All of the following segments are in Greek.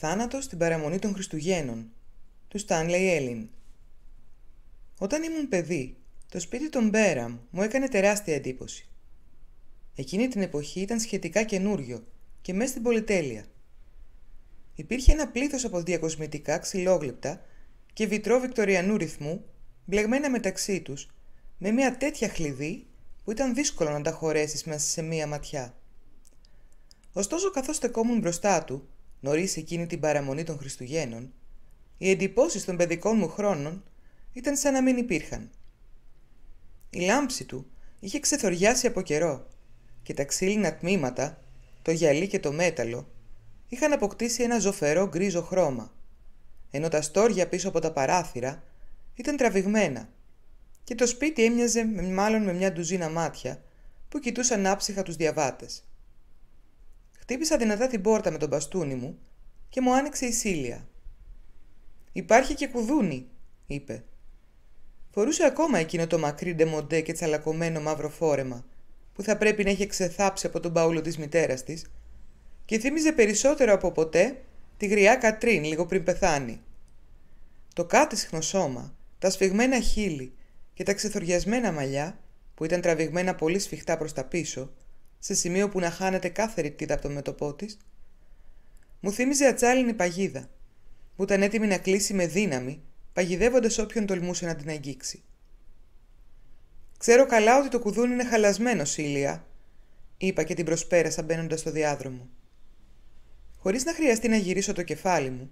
Θάνατος στην παραμονή των Χριστουγέννων, του Στάνλεϊ Έλλην. Όταν ήμουν παιδί, το σπίτι των Μπέραμ μου έκανε τεράστια εντύπωση. Εκείνη την εποχή ήταν σχετικά καινούριο και μέσα στην πολυτέλεια. Υπήρχε ένα πλήθος από διακοσμητικά ξυλόγλυπτα και βιτρό βικτοριανού ρυθμού, μπλεγμένα μεταξύ τους, με μια τέτοια χλειδί που ήταν δύσκολο να τα χωρέσεις μέσα σε μία ματιά. Ωστόσο, καθώς στεκόμουν μπροστά του, Νωρίς εκείνη την παραμονή των Χριστουγέννων, οι εντυπώσεις των παιδικών μου χρόνων ήταν σαν να μην υπήρχαν. Η λάμψη του είχε ξεθοριάσει από καιρό και τα ξύλινα τμήματα, το γυαλί και το μέταλλο, είχαν αποκτήσει ένα ζωφερό γκρίζο χρώμα, ενώ τα στόρια πίσω από τα παράθυρα ήταν τραβηγμένα και το σπίτι έμοιαζε μάλλον με μια ντουζίνα μάτια που κοιτούσαν άψυχα τους διαβάτες. Χτύπησα δυνατά την πόρτα με τον μπαστούνι μου και μου άνοιξε η Σίλια. Υπάρχει και κουδούνι, είπε. Φορούσε ακόμα εκείνο το μακρύ ντεμοντέ και τσαλακωμένο μαύρο φόρεμα, που θα πρέπει να είχε ξεθάψει από τον παούλο της μητέρας της, και θύμιζε περισσότερο από ποτέ τη γριά Κατρίν λίγο πριν πεθάνει. Το κάτι σώμα, τα σφιγμένα χείλη και τα ξεθοριασμένα μαλλιά, που ήταν τραβηγμένα πολύ σφιχτά προς τα πίσω, σε σημείο που να χάνεται κάθε ρηπτίδα από το μέτωπό της, μου θύμιζε ατσάλινη παγίδα, που ήταν έτοιμη να κλείσει με δύναμη, παγιδεύοντας όποιον τολμούσε να την αγγίξει. Ξέρω καλά ότι το κουδούνι είναι χαλασμένο, Σίλια, είπα και την προσπέρασα μπαίνοντας στο διάδρομο. Χωρίς να χρειαστεί να γυρίσω το κεφάλι μου,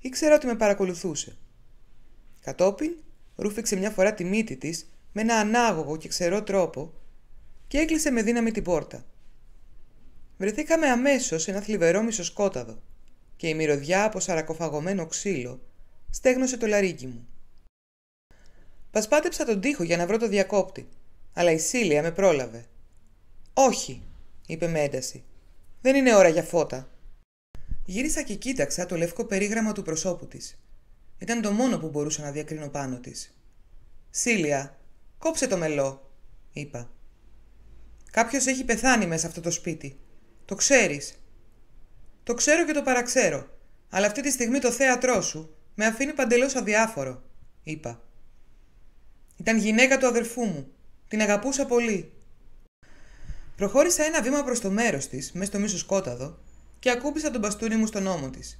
ήξερα ότι με παρακολουθούσε. Κατόπιν, ρούφηξε μια φορά τη μύτη της με ένα ανάγωγο και ξερό τρόπο και έκλεισε με δύναμη την πόρτα. Βρεθήκαμε αμέσως σε ένα θλιβερό μισοσκόταδο και η μυρωδιά από σαρακοφαγωμένο ξύλο στέγνωσε το λαρίκι μου. Πασπάτεψα τον τοίχο για να βρω το διακόπτη, αλλά η Σίλια με πρόλαβε. Όχι, είπε με ένταση. Δεν είναι ώρα για φώτα. Γύρισα και κοίταξα το λευκό περίγραμμα του προσώπου της. Ήταν το μόνο που μπορούσα να διακρίνω πάνω της. «Σίλια, κόψε το μελό», είπα. Κάποιος έχει πεθάνει μέσα αυτό το σπίτι. Το ξέρεις. Το ξέρω και το παραξέρω. Αλλά αυτή τη στιγμή το θέατρό σου με αφήνει παντελώς αδιάφορο, είπα. Ήταν γυναίκα του αδερφού μου. Την αγαπούσα πολύ. Προχώρησα ένα βήμα προς το μέρος της, μέσα στο μίσος σκόταδο, και ακούμπησα τον μπαστούνι μου στον ώμο τη.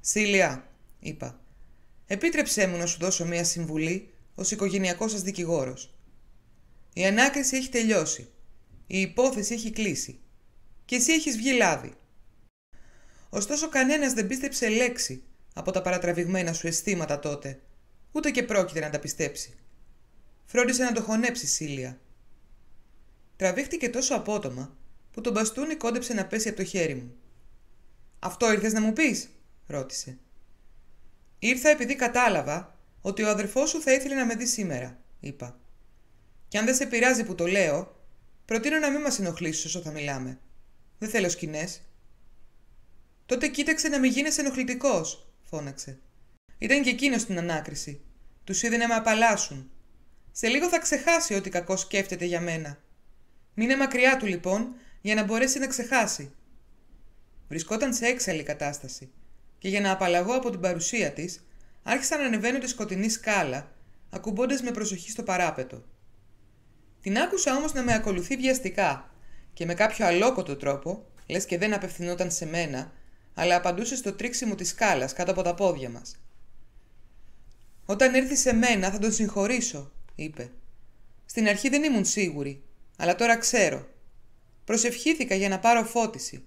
Σίλια, είπα. Επίτρεψέ μου να σου δώσω μία συμβουλή ως οικογενειακός σας δικηγόρος. Η ανάκριση έχει τελειώσει. Η υπόθεση έχει κλείσει. Και εσύ έχεις βγει λάδι. Ωστόσο κανένας δεν πίστεψε λέξη από τα παρατραβηγμένα σου αισθήματα τότε. Ούτε και πρόκειται να τα πιστέψει. Φρόντισε να το χωνέψεις Σίλια. Τραβήχτηκε τόσο απότομα που τον μπαστούνι κόντεψε να πέσει από το χέρι μου. «Αυτό ήρθες να μου πεις» ρώτησε. «Ήρθα επειδή κατάλαβα ότι ο αδερφός σου θα ήθελε να με δει σήμερα» είπα. «Και αν δεν σε πειράζει που το λέω, Προτείνω να μην μας ενοχλήσεις όσο θα μιλάμε. Δεν θέλω σκηνές. Τότε κοίταξε να μην γίνει ενοχλητικός, φώναξε. Ήταν και εκείνος στην ανάκριση. Τους είδε να με απαλλάσσουν. Σε λίγο θα ξεχάσει ό,τι κακό σκέφτεται για μένα. Μείνε μακριά του λοιπόν, για να μπορέσει να ξεχάσει. Βρισκόταν σε έξαλλη κατάσταση, και για να απαλλαγώ από την παρουσία της, άρχισαν να ανεβαίνω τη σκοτεινή σκάλα, ακουμπώντας με προσοχή στο παράπετο. Την άκουσα όμως να με ακολουθεί βιαστικά και με κάποιο αλόκοτο τρόπο, λες και δεν απευθυνόταν σε μένα, αλλά απαντούσε στο τρίξιμο της σκάλας κάτω από τα πόδια μας. «Όταν έρθει σε μένα θα τον συγχωρήσω», είπε. Στην αρχή δεν ήμουν σίγουρη, αλλά τώρα ξέρω. Προσευχήθηκα για να πάρω φώτιση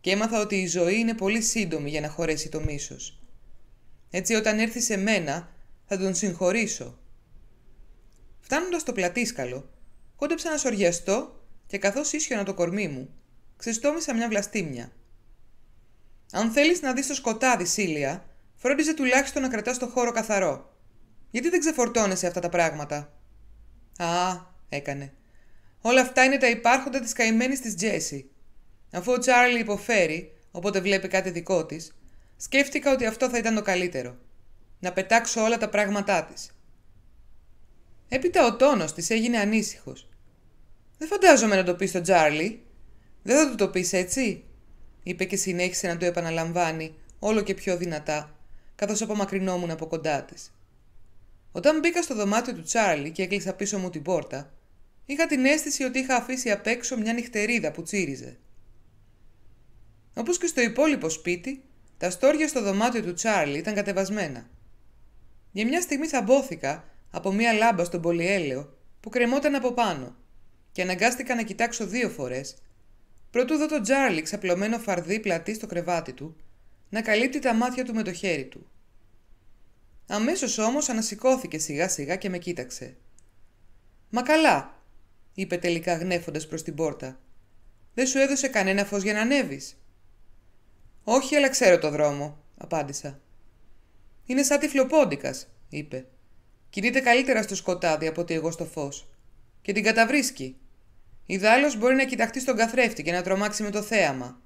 και έμαθα ότι η ζωή είναι πολύ σύντομη για να χωρέσει το μίσος. Έτσι όταν έρθει σε μένα θα τον συγχωρήσω. Φτάνοντας στο πλατήσκαλο, κόντεψα να σοριαστώ και καθώς ίσιωνα το κορμί μου, ξεστόμισα μια βλαστήμια. Αν θέλεις να δεις το σκοτάδι, Σίλια, φρόντιζε τουλάχιστον να κρατάς το χώρο καθαρό. Γιατί δεν ξεφορτώνεσαι αυτά τα πράγματα. Α, έκανε. Όλα αυτά είναι τα υπάρχοντα της καημένης της Τζέσι. Αφού ο Τσάρλι υποφέρει, οπότε βλέπει κάτι δικό της, σκέφτηκα ότι αυτό θα ήταν το καλύτερο. Να πετάξω όλα τα πράγματά της. Έπειτα ο τόνος της έγινε ανήσυχος δεν φαντάζομαι να το πεις στον Τζάρλι. Δεν θα του το πεις έτσι, είπε και συνέχισε να το επαναλαμβάνει όλο και πιο δυνατά, καθώς απομακρυνόμουν από κοντά της. Όταν μπήκα στο δωμάτιο του Τσάρλι και έκλεισα πίσω μου την πόρτα, είχα την αίσθηση ότι είχα αφήσει απ' έξω μια νυχτερίδα που τσίριζε. Όπως και στο υπόλοιπο σπίτι, τα στόρια στο δωμάτιο του Τσάρλι ήταν κατεβασμένα. Για μια στιγμή θαμπόθηκα από μια λάμπα στον πολυέλαιο που κρεμόταν από πάνω και αναγκάστηκα να κοιτάξω δύο φορές, προτού δω τον Τζάρλι ξαπλωμένο φαρδί πλατή στο κρεβάτι του, να καλύπτει τα μάτια του με το χέρι του. Αμέσως όμως ανασηκώθηκε σιγά σιγά και με κοίταξε. Μα καλά, είπε τελικά γνέφοντας προς την πόρτα. Δεν σου έδωσε κανένα φως για να ανέβεις. Όχι, αλλά ξέρω το δρόμο, απάντησα. Είναι σαν τυφλοπόντικας, είπε. Κινείται καλύτερα στο σκοτάδι από ότι εγώ στο φως και την καταβρίσκει. «Η Ιδάλω μπορεί να κοιταχτεί στον καθρέφτη και να τρομάξει με το θέαμα.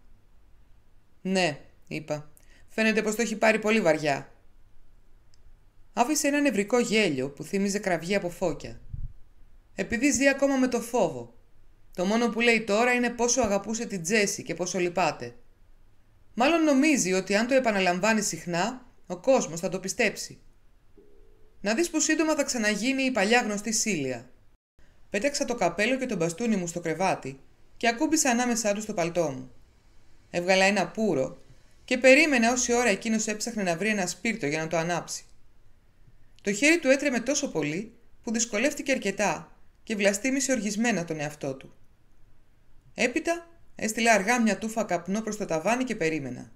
Ναι, είπα. Φαίνεται πως το έχει πάρει πολύ βαριά. Άφησε ένα νευρικό γέλιο που θύμιζε κραυγή από φώκια. Επειδή ζει ακόμα με το φόβο. Το μόνο που λέει τώρα είναι πόσο αγαπούσε την Τζέσι και πόσο λυπάται. Μάλλον νομίζει ότι αν το επαναλαμβάνει συχνά, ο κόσμος θα το πιστέψει. Να δεις που σύντομα θα ξαναγίνει η παλιά γνωστή Σίλια. Πέταξα το καπέλο και τον μπαστούνι μου στο κρεβάτι και ακούμπησα ανάμεσά τους στο παλτό μου. Έβγαλα ένα πουρο και περίμενα όση ώρα εκείνος έψαχνε να βρει ένα σπίρτο για να το ανάψει. Το χέρι του έτρεμε τόσο πολύ που δυσκολεύτηκε αρκετά και βλαστήμησε οργισμένα τον εαυτό του. Έπειτα έστειλα αργά μια τούφα καπνό προς το ταβάνι και περίμενα.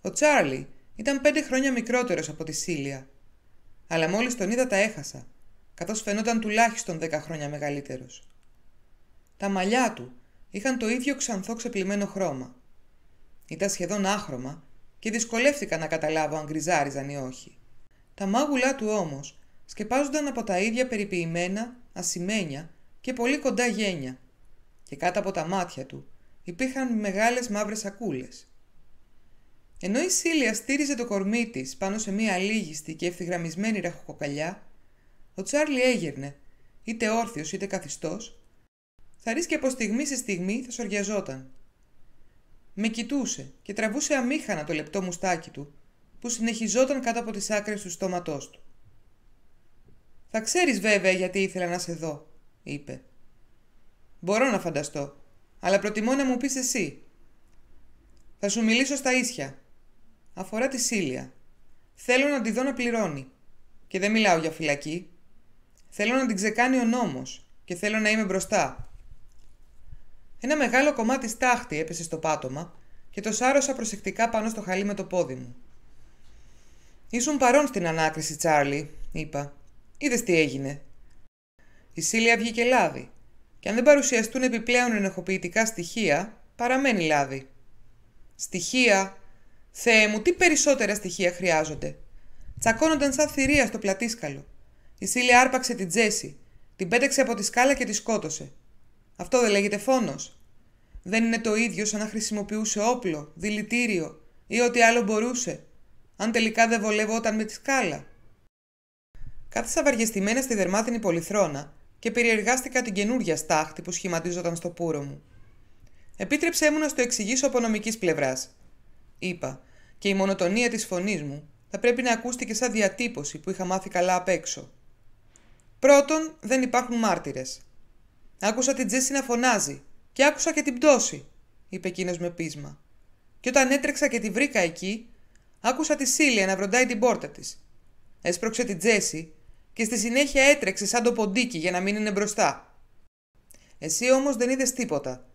Ο Τσάρλι ήταν πέντε χρόνια μικρότερος από τη Σίλια, αλλά μόλις τον είδα τα έχασα καθώς φαινόταν τουλάχιστον δέκα χρόνια μεγαλύτερος. Τα μαλλιά του είχαν το ίδιο ξανθό ξεπλημμένο χρώμα. Ήταν σχεδόν άχρωμα και δυσκολεύτηκα να καταλάβω αν γκριζάριζαν ή όχι. Τα μάγουλά του όμως σκεπάζονταν από τα ίδια περιποιημένα, ασημένια και πολύ κοντά γένια και κάτω από τα μάτια του υπήρχαν μεγάλες μαύρες σακούλες. Ενώ η Σίλια στήριζε το κορμί της πάνω σε μία λίγιστη και ευθυγραμμισμένη ραχοκοκαλιά, ο Τσάρλι έγερνε, είτε όρθιος είτε καθιστός, θα ρίσκε από στιγμή σε στιγμή θα σοριαζόταν. Με κοιτούσε και τραβούσε αμήχανα το λεπτό μουστάκι του, που συνεχιζόταν κάτω από τις άκρες του στόματός του. «Θα ξέρεις βέβαια γιατί ήθελα να σε δω», είπε. «Μπορώ να φανταστώ, αλλά προτιμώ να μου πεις εσύ. Θα σου μιλήσω στα ίσια. Αφορά τη Σίλια. Θέλω να τη δω να πληρώνει. Και δεν μιλάω για φυλακή. Θέλω να την ξεκάνει ο νόμος και θέλω να είμαι μπροστά. Ένα μεγάλο κομμάτι στάχτη έπεσε στο πάτωμα και το σάρωσα προσεκτικά πάνω στο χαλί με το πόδι μου. Ήσουν παρόν στην ανάκριση, Τσάρλι, είπα. Είδες τι έγινε. Η Σίλια βγήκε λάδι. Και αν δεν παρουσιαστούν επιπλέον ενεχοποιητικά στοιχεία, παραμένει λάδι. Στοιχεία. Θεέ μου, τι περισσότερα στοιχεία χρειάζονται. Τσακώνονταν σαν θηρία στο πλατήσκαλο. Η Σίλια άρπαξε την Τζέσι. Την πέταξε από τη σκάλα και τη σκότωσε. Αυτό δεν λέγεται φόνος. Δεν είναι το ίδιο σαν να χρησιμοποιούσε όπλο, δηλητήριο ή ό,τι άλλο μπορούσε, αν τελικά δεν βολεύονταν με τη σκάλα. Κάθισα βαριεστημένα στη δερμάτινη πολυθρόνα και περιεργάστηκα την καινούργια στάχτη που σχηματίζονταν στο πούρο μου. Επίτρεψέ μου να στο εξηγήσω από νομικής πλευράς, είπα, και η μονοτονία της φωνής μου θα πρέπει να ακούστηκε σαν διατύπωση που είχα μάθει καλά απ' έξω. Πρώτον, δεν υπάρχουν μάρτυρες. Άκουσα την Τζέσι να φωνάζει και άκουσα και την πτώση, είπε εκείνος με πείσμα. Και όταν έτρεξα και τη βρήκα εκεί, άκουσα τη Σίλια να βροντάει την πόρτα της. Έσπρωξε την Τζέσι και στη συνέχεια έτρεξε σαν το ποντίκι για να μην είναι μπροστά. Εσύ όμως δεν είδες τίποτα.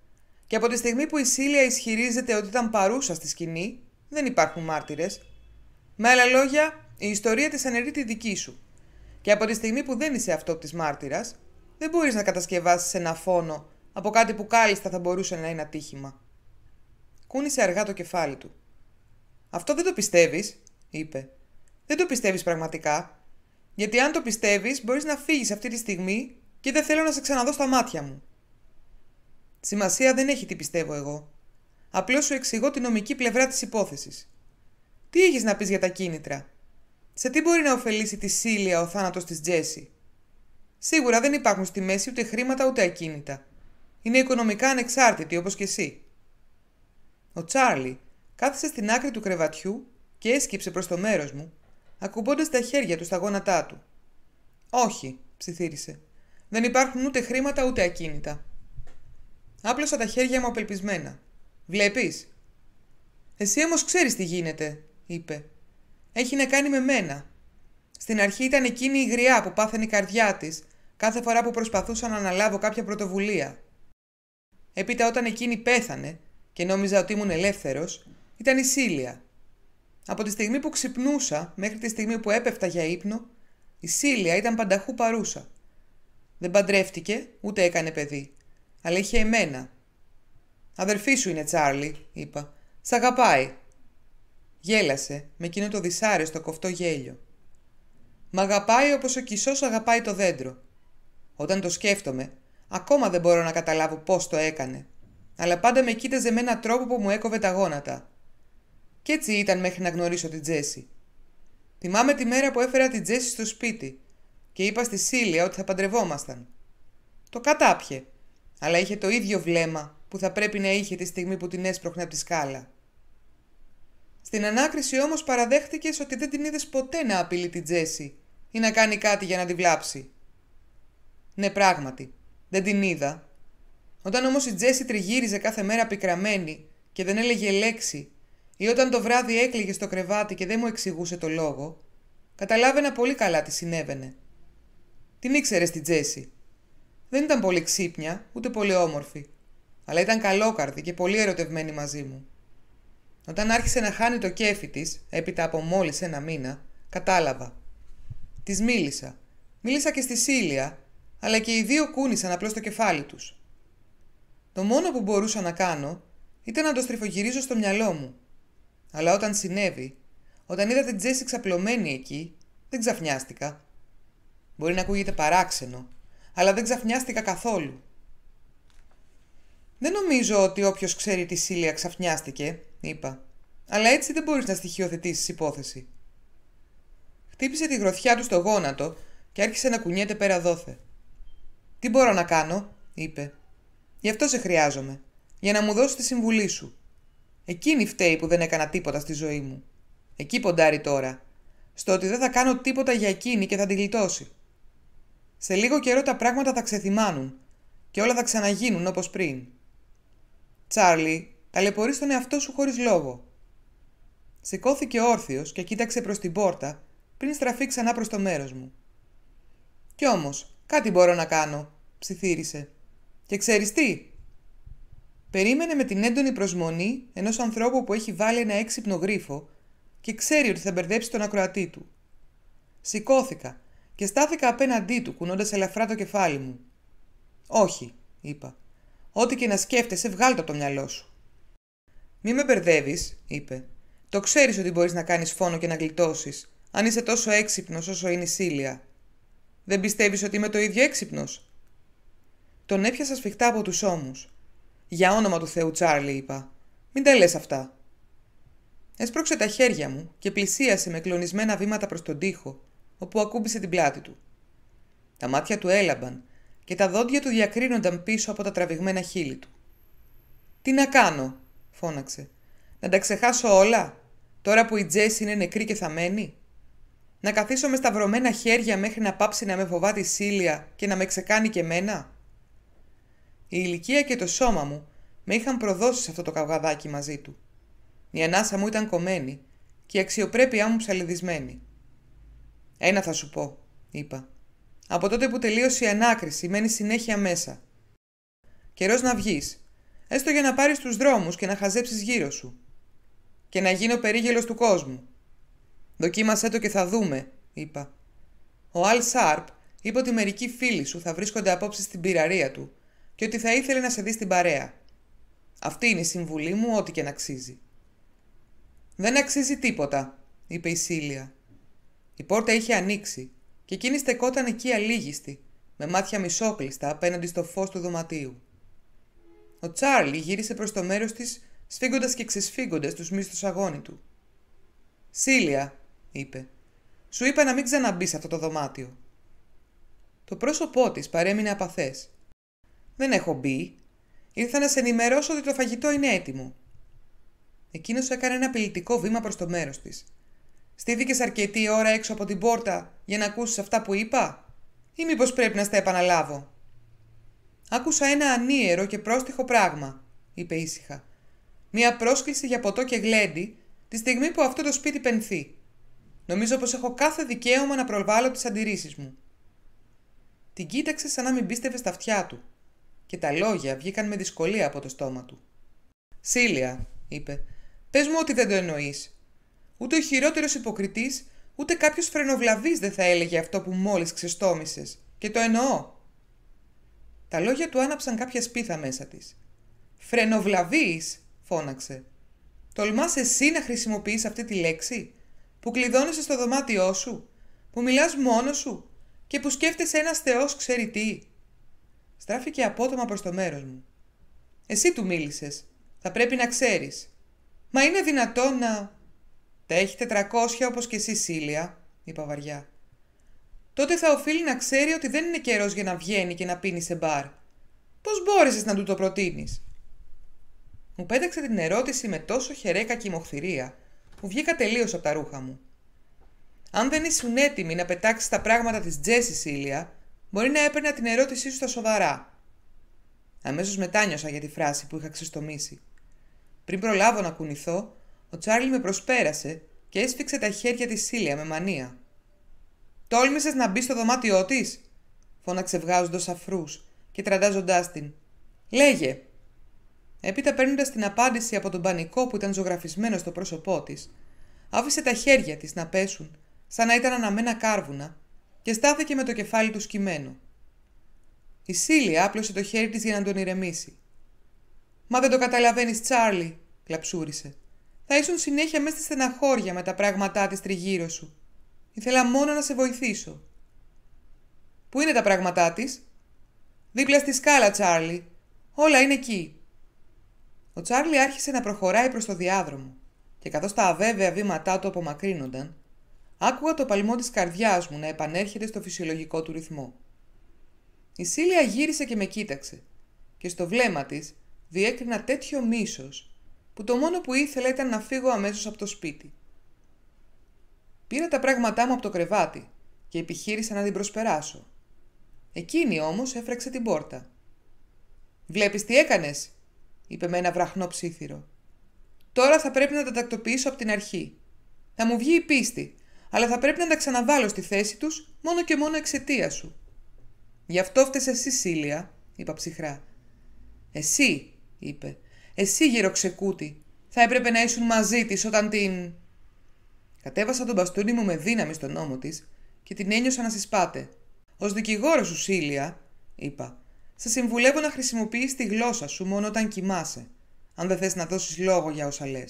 Και από τη στιγμή που η Σίλια ισχυρίζεται ότι ήταν παρούσα στη σκηνή, δεν υπάρχουν μάρτυρες. Με άλλα λόγια, η ιστορία της αναιρεί τη δική σου. Και από τη στιγμή που δεν είσαι αυτό της μάρτυρας, δεν μπορείς να κατασκευάσεις ένα φόνο από κάτι που κάλλιστα θα μπορούσε να είναι ατύχημα. Κούνησε αργά το κεφάλι του. Αυτό δεν το πιστεύεις, είπε. Δεν το πιστεύεις πραγματικά. Γιατί αν το πιστεύεις, μπορείς να φύγεις αυτή τη στιγμή και δεν θέλω να σε ξαναδώ στα μάτια μου. Σημασία δεν έχει τι πιστεύω εγώ. Απλώς σου εξηγώ τη νομική πλευρά της υπόθεσης. Τι έχεις να πεις για τα κίνητρα, σε τι μπορεί να ωφελήσει τη Σίλια ο θάνατος της Τζέσι. Σίγουρα δεν υπάρχουν στη μέση ούτε χρήματα ούτε ακίνητα. Είναι οικονομικά ανεξάρτητη όπως και εσύ. Ο Τσάρλι κάθισε στην άκρη του κρεβατιού και έσκυψε προς το μέρος μου, ακουμπώντας τα χέρια του στα γόνατά του. Όχι, ψιθύρισε. Δεν υπάρχουν ούτε χρήματα ούτε ακίνητα. Άπλωσα τα χέρια μου απελπισμένα. Βλέπεις. Εσύ όμως ξέρεις τι γίνεται, είπε έχει να κάνει με μένα. Στην αρχή ήταν εκείνη η γριά που πάθαινε η καρδιά της κάθε φορά που προσπαθούσα να αναλάβω κάποια πρωτοβουλία. Έπειτα όταν εκείνη πέθανε και νόμιζα ότι ήμουν ελεύθερος, ήταν η Σίλια. Από τη στιγμή που ξυπνούσα μέχρι τη στιγμή που έπεφτα για ύπνο, η Σίλια ήταν πανταχού παρούσα. Δεν παντρεύτηκε, ούτε έκανε παιδί, αλλά είχε εμένα. Αδερφή σου είναι Τσάρλι, είπα. Σ' αγαπάει. Γέλασε με εκείνο το δυσάρεστο κοφτό γέλιο. Μ' αγαπάει όπως ο Κισός αγαπάει το δέντρο. Όταν το σκέφτομαι, ακόμα δεν μπορώ να καταλάβω πώς το έκανε. Αλλά πάντα με κοίταζε με έναν τρόπο που μου έκοβε τα γόνατα. Κι έτσι ήταν μέχρι να γνωρίσω την Τζέσι. Θυμάμαι τη μέρα που έφερα την Τζέσι στο σπίτι και είπα στη Σίλια ότι θα παντρευόμασταν. Το κατάπιε, αλλά είχε το ίδιο βλέμμα που θα πρέπει να είχε τη στιγμή που την έσπροχνε από τη σκάλα. Στην ανάκριση όμως παραδέχτηκες ότι δεν την είδες ποτέ να απειλεί την Τζέσι ή να κάνει κάτι για να τη βλάψει. Ναι, πράγματι, δεν την είδα. Όταν όμως η Τζέσι τριγύριζε κάθε μέρα πικραμένη και δεν έλεγε λέξη, ή όταν το βράδυ έκλειγε στο κρεβάτι και δεν μου εξηγούσε το λόγο, καταλάβαινα πολύ καλά τι συνέβαινε. Την ήξερε την Τζέσι. Δεν ήταν πολύ ξύπνια, ούτε πολύ όμορφη, αλλά ήταν καλόκαρδη και πολύ ερωτευμένη μαζί μου. Όταν άρχισε να χάνει το κέφι της, έπειτα από μόλις ένα μήνα, κατάλαβα. Της μίλησα. Μίλησα και στη Σίλια, αλλά και οι δύο κούνησαν απλώς το κεφάλι τους. Το μόνο που μπορούσα να κάνω ήταν να το στριφογυρίζω στο μυαλό μου. Αλλά όταν συνέβη, όταν είδα την Τζέσι ξαπλωμένη εκεί, δεν ξαφνιάστηκα. Μπορεί να ακούγεται παράξενο, αλλά δεν ξαφνιάστηκα καθόλου. Δεν νομίζω ότι όποιος ξέρει τη Σίλια ξαφνιάστηκε, είπα. Αλλά έτσι δεν μπορείς να στοιχειοθετήσεις υπόθεση. Χτύπησε τη γροθιά του στο γόνατο και άρχισε να κουνιέται πέρα δόθε. Τι μπορώ να κάνω, είπε. Γι' αυτό σε χρειάζομαι. Για να μου δώσεις τη συμβουλή σου. Εκείνη φταίει που δεν έκανα τίποτα στη ζωή μου. Εκεί ποντάρει τώρα. Στο ότι δεν θα κάνω τίποτα για εκείνη και θα την γλιτώσει. Σε λίγο καιρό τα πράγματα θα ξεθυμάνουν και όλα θα ξαναγίνουν όπως πριν. Τσάρλι, Ταλαιπωρείς τον εαυτό σου χωρίς λόγο. Σηκώθηκε όρθιος και κοίταξε προς την πόρτα πριν στραφεί ξανά προς το μέρος μου. Κι όμως, κάτι μπορώ να κάνω, ψιθύρισε. Και ξέρεις τι. Περίμενε με την έντονη προσμονή ενός ανθρώπου που έχει βάλει ένα έξυπνο γρίφο και ξέρει ότι θα μπερδέψει τον ακροατή του. Σηκώθηκα και στάθηκα απέναντί του, κουνώντας ελαφρά το κεφάλι μου. Όχι, είπα. Ό,τι και να σκέφτεσαι, το μυαλό σου. Μη με μπερδεύεις, είπε. Το ξέρεις ότι μπορείς να κάνεις φόνο και να γλιτώσεις, αν είσαι τόσο έξυπνος όσο είναι η Σίλια. Δεν πιστεύεις ότι είμαι το ίδιο έξυπνος. Τον έπιασα σφιχτά από τους ώμους. Για όνομα του Θεού, Τσάρλι, είπα. Μην τα λες αυτά. Έσπρωξε τα χέρια μου και πλησίασε με κλονισμένα βήματα προς τον τοίχο, όπου ακούμπησε την πλάτη του. Τα μάτια του έλαμπαν και τα δόντια του διακρίνονταν πίσω από τα τραβηγμένα χείλη του. Τι να κάνω, φώναξε. Να τα ξεχάσω όλα, τώρα που η Τζέση είναι νεκρή και θαμένη. Να καθίσω με σταυρωμένα χέρια μέχρι να πάψει να με φοβάται η Σίλια και να με ξεκάνει και μένα. Η ηλικία και το σώμα μου με είχαν προδώσει σε αυτό το καυγαδάκι μαζί του. Η ανάσα μου ήταν κομμένη και η αξιοπρέπειά μου ψαλιδισμένη. Ένα θα σου πω, είπα. Από τότε που τελείωσε η ανάκριση, μένει συνέχεια μέσα. Καιρός να βγεις, έστω για να πάρεις τους δρόμους και να χαζέψεις γύρω σου. Και να γίνω περίγελος του κόσμου. Δοκίμασέ το και θα δούμε, είπα. Ο Αλ Σάρπ είπε ότι μερικοί φίλοι σου θα βρίσκονται απόψε στην πυραρία του και ότι θα ήθελε να σε δει στην παρέα. Αυτή είναι η συμβουλή μου, ό,τι και να αξίζει. Δεν αξίζει τίποτα, είπε η Σίλια. Η πόρτα είχε ανοίξει και εκείνη στεκόταν εκεί αλήγιστη, με μάτια μισόκλειστα απέναντι στο φως του δωματίου. Ο Τσάρλι γύρισε προς το μέρος της, σφίγγοντας και ξεσφίγγοντας τους μύστους αγώνι του. «Σίλια», είπε, «σου είπα να μην ξαναμπείς σε αυτό το δωμάτιο». Το πρόσωπό της παρέμεινε απαθές. «Δεν έχω μπει. Ήρθα να σε ενημερώσω ότι το φαγητό είναι έτοιμο». Εκείνος έκανε ένα απειλητικό βήμα προς το μέρος της. «Στήθηκε αρκετή ώρα έξω από την πόρτα για να ακούσεις αυτά που είπα» ή μήπως πρέπει να στα επαναλάβω. Άκουσα ένα ανίερο και πρόστιχο πράγμα, είπε ήσυχα. Μία πρόσκληση για ποτό και γλέντι τη στιγμή που αυτό το σπίτι πενθεί. Νομίζω πως έχω κάθε δικαίωμα να προβάλλω τις αντιρρήσεις μου. Την κοίταξε σαν να μην πίστευε στα αυτιά του, και τα λόγια βγήκαν με δυσκολία από το στόμα του. Σίλια, είπε, πες μου ότι δεν το εννοείς. Ούτε ο χειρότερος υποκριτής, ούτε κάποιος φρενοβλαβής δεν θα έλεγε αυτό που μόλις ξεστόμησες. Και το εννοώ. Τα λόγια του άναψαν κάποια σπίθα μέσα της. «Φρενοβλαβής», φώναξε. «Τολμάς εσύ να χρησιμοποιείς αυτή τη λέξη, που κλειδώνεσαι στο δωμάτιό σου, που μιλάς μόνος σου και που σκέφτεσαι ένας θεός, ξέρει τι». Στράφηκε απότομα προς το μέρος μου. «Εσύ του μίλησες. Θα πρέπει να ξέρεις. Μα είναι δυνατόν να...» «Τα έχει τετρακόσια όπως και εσύ, Σίλια», είπα βαριά τότε θα οφείλει να ξέρει ότι δεν είναι καιρός για να βγαίνει και να πίνει σε μπαρ. Πώς μπόρεσες να του το προτείνεις. Μου πέταξε την ερώτηση με τόσο χερέκα και μοχθηρία. που βγήκα τελείως από τα ρούχα μου. Αν δεν ήσουν έτοιμη να πετάξεις τα πράγματα της Τζέσι, Σίλια, μπορεί να έπαιρνα την ερώτησή σου στα σοβαρά. Αμέσως μετά νιώσα για τη φράση που είχα ξεστομίσει. Πριν προλάβω να κουνηθώ, ο Τσάρλι με προσπέρασε και έσφιξε τα χέρια της Σίλια με μανία. Τόλμησες να μπεις στο δωμάτιό της, φώναξε βγάζοντας αφρούς και τραντάζοντάς την. Λέγε. Έπειτα παίρνοντας την απάντηση από τον πανικό που ήταν ζωγραφισμένο στο πρόσωπό της, άφησε τα χέρια της να πέσουν, σαν να ήταν αναμένα κάρβουνα, και στάθηκε με το κεφάλι του σκυμμένο. Η Σίλια άπλωσε το χέρι της για να τον ηρεμήσει. Μα δεν το καταλαβαίνεις, Τσάρλι, κλαψούρισε. Θα ήσουν συνέχεια μέσα στη στεναχώρια με τα πράγματά της τριγύρω σου. Ήθελα μόνο να σε βοηθήσω. Πού είναι τα πράγματά της, Δίπλα στη σκάλα, Τσάρλι. Όλα είναι εκεί. Ο Τσάρλι άρχισε να προχωράει προς το διάδρομο και καθώς τα αβέβαια βήματά του απομακρύνονταν, άκουγα το παλμό της καρδιάς μου να επανέρχεται στο φυσιολογικό του ρυθμό. Η Σίλια γύρισε και με κοίταξε και στο βλέμμα της διέκρινα τέτοιο μίσος που το μόνο που ήθελα ήταν να φύγω αμέσως από το σπίτι. Πήρα τα πράγματά μου από το κρεβάτι και επιχείρησα να την προσπεράσω. Εκείνη όμως έφρεξε την πόρτα. «Βλέπεις τι έκανες», είπε με ένα βραχνό ψήθυρο. «Τώρα θα πρέπει να τα τακτοποιήσω από την αρχή. Θα μου βγει η πίστη, αλλά θα πρέπει να τα ξαναβάλω στη θέση τους μόνο και μόνο εξαιτία σου». «Γι' αυτό φταίς εσύ, Σίλια», είπα ψυχρά. «Εσύ», είπε, «εσύ γυροξεκούτη, θα έπρεπε να ήσουν μαζί της όταν την...» Κατέβασα τον μπαστούνι μου με δύναμη στον ώμο της και την ένιωσα να συσπάται. Ως δικηγόρος, Σίλια, είπα, σε συμβουλεύω να χρησιμοποιείς τη γλώσσα σου μόνο όταν κοιμάσαι, αν δεν θες να δώσεις λόγο για όσα λες.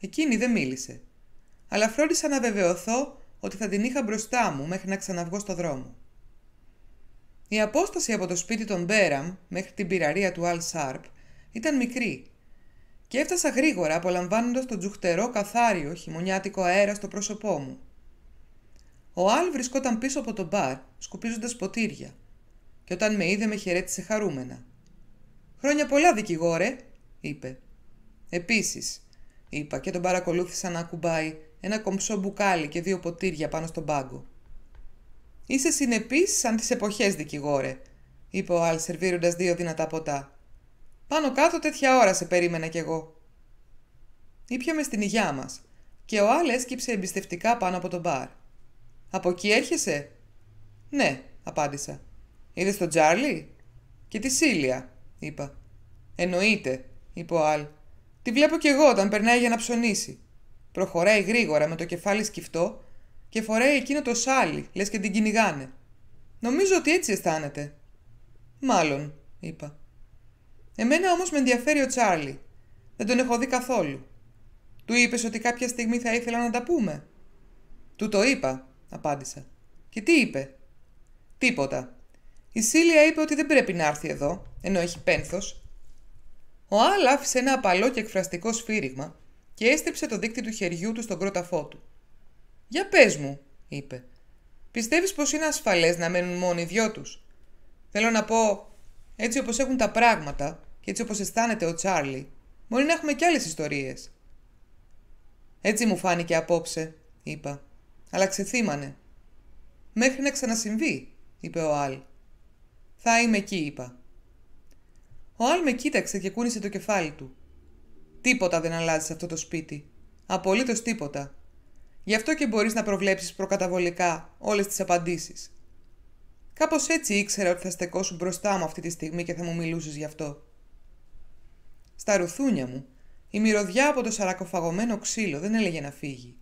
Εκείνη δεν μίλησε, αλλά φρόντισα να βεβαιωθώ ότι θα την είχα μπροστά μου μέχρι να ξαναβγώ στο δρόμο. Η απόσταση από το σπίτι των Μπέραμ μέχρι την πυραρία του Αλ Σάρπ ήταν μικρή και έφτασα γρήγορα απολαμβάνοντας το τζουχτερό καθάριο χειμωνιάτικο αέρα στο πρόσωπό μου. Ο Αλ βρισκόταν πίσω από το μπαρ, σκουπίζοντας ποτήρια, και όταν με είδε με χαιρέτησε χαρούμενα. Χρόνια πολλά, δικηγόρε, είπε. Επίσης, είπα και τον παρακολούθησα να ακουμπάει ένα κομψό μπουκάλι και δύο ποτήρια πάνω στον πάγκο. Είσαι συνεπής σαν τις εποχές, δικηγόρε, είπε ο Αλ, σερβίροντας δύο δυνατά ποτά. Πάνω κάτω τέτοια ώρα σε περίμενα κι εγώ. Ήπιαμε στην υγειά μας και ο Άλ έσκυψε εμπιστευτικά πάνω από τον μπαρ. Από εκεί έρχεσαι. Ναι, απάντησα. Είδε τον Τζάρλι και τη Σίλια, είπα. Εννοείται, είπε ο Αλ. Τη βλέπω κι εγώ όταν περνάει για να ψωνίσει. Προχωράει γρήγορα με το κεφάλι σκυφτό και φοράει εκείνο το σάλι, λες και την κυνηγάνε. Νομίζω ότι έτσι αισθάνεται. Μάλλον, είπα. Εμένα όμως με ενδιαφέρει ο Τσάρλι. Δεν τον έχω δει καθόλου. Του είπες ότι κάποια στιγμή θα ήθελα να τα πούμε. Του το είπα, απάντησα. Και τι είπε. Τίποτα. Η Σίλια είπε ότι δεν πρέπει να έρθει εδώ, ενώ έχει πένθος. Ο αλ άφησε ένα απαλό και εκφραστικό σφύριγμα και έστριψε το δίκτυ του χεριού του στον κρόταφό του. Για πες μου, είπε. Πιστεύεις πως είναι ασφαλές να μένουν μόνοι οι δυο τους. Θέλω να πω, έτσι όπως έχουν τα πράγματα και έτσι όπως αισθάνεται ο Τσάρλι, μπορεί να έχουμε κι άλλες ιστορίες. Έτσι μου φάνηκε απόψε, είπα, αλλά ξεθύμανε. Μέχρι να ξανασυμβεί, είπε ο Αλ. Θα είμαι εκεί, είπα. Ο Αλ με κοίταξε και κούνησε το κεφάλι του. Τίποτα δεν αλλάζει σε αυτό το σπίτι. Απολύτως τίποτα. Γι' αυτό και μπορείς να προβλέψεις προκαταβολικά όλες τις απαντήσεις. Κάπως έτσι ήξερα ότι θα στεκόσουν μπροστά μου αυτή τη στιγμή και θα μου μιλούσες γι' αυτό. Στα ρουθούνια μου, η μυρωδιά από το σαρακοφαγωμένο ξύλο δεν έλεγε να φύγει.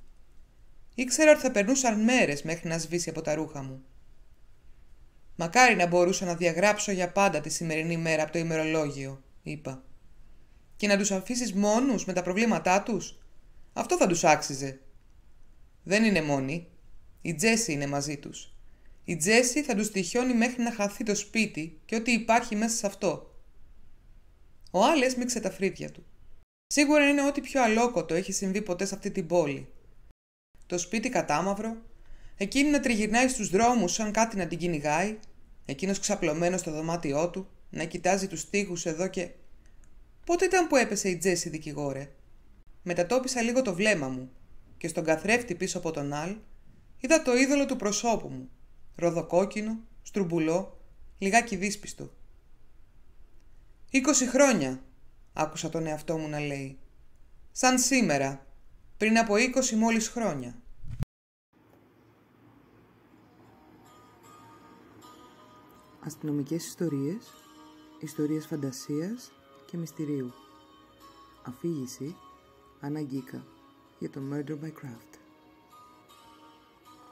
Ήξερα ότι θα περνούσαν μέρες μέχρι να σβήσει από τα ρούχα μου. Μακάρι να μπορούσα να διαγράψω για πάντα τη σημερινή μέρα από το ημερολόγιο, είπα. Και να τους αφήσει μόνους με τα προβλήματά τους. Αυτό θα τους άξιζε. Δεν είναι μόνοι. Η Τζέσι είναι μαζί τους. Η Τζέσι θα τους τυχιώνει μέχρι να χαθεί το σπίτι και ό,τι υπάρχει μέσα σε αυτό. Ο Άλες μίξε τα φρύδια του. Σίγουρα είναι ό,τι πιο αλόκοτο έχει συμβεί ποτέ σε αυτή την πόλη. Το σπίτι κατάμαυρο, εκείνη να τριγυρνάει στους δρόμους σαν κάτι να την κυνηγάει, εκείνος ξαπλωμένος στο δωμάτιό του, να κοιτάζει τους τοίχους εδώ και. Πότε ήταν που έπεσε η Τζέσι, δικηγόρε. Μετατόπισα λίγο το βλέμμα μου και στον καθρέφτη πίσω από τον Άλ είδα το είδωλο του προσώπου μου, ροδοκόκκινο, στρουμπουλό, λιγάκι δύσπιστο. «Είκοσι χρόνια», άκουσα τον εαυτό μου να λέει. «Σαν σήμερα, πριν από είκοσι μόλις χρόνια». Αστυνομικές ιστορίες, ιστορίες φαντασίας και μυστηρίου. Αφήγηση, Αναγκίκα για το Murder by Craft.